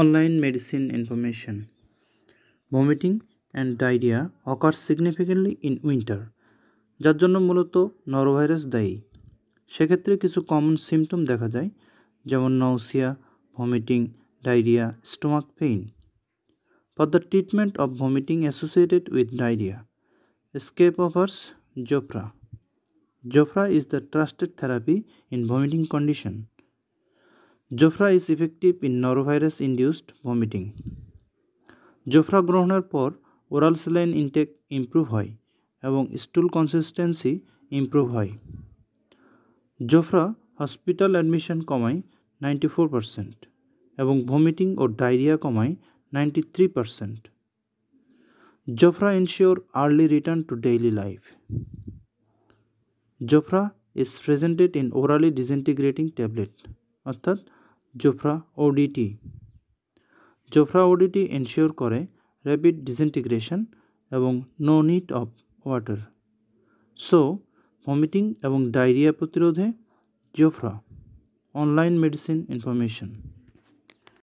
online medicine information vomiting and diarrhoea occurs significantly in winter যার জন্য মূলত norovirus দায়ী সেক্ষেত্রে কিছু কমন সিমটম দেখা যায় যেমন nausea vomiting diarrhoea stomach pain for the treatment of vomiting associated with diarrhoea স্কেপ offers Zofra Zofra is the trusted therapy in vomiting condition Zofra is effective in norovirus induced vomiting Zofra গ্রহণের পর oral saline intact improve হয় এবং স্টুল consistency improve হয় Zofra hospital admission কমায় ninety four percent এবং vomiting ও diarrhoea কমায় ninety three percent Zofra ensure early return to daily life Zofra is presented in orally disintegrating tablet অর্থাৎ Zofra ODT Zofra ODT ensure করে rapid disintegration এবং no need of water so vomiting এবং diarrhoea প্রতিরোধে Zofra online medicine information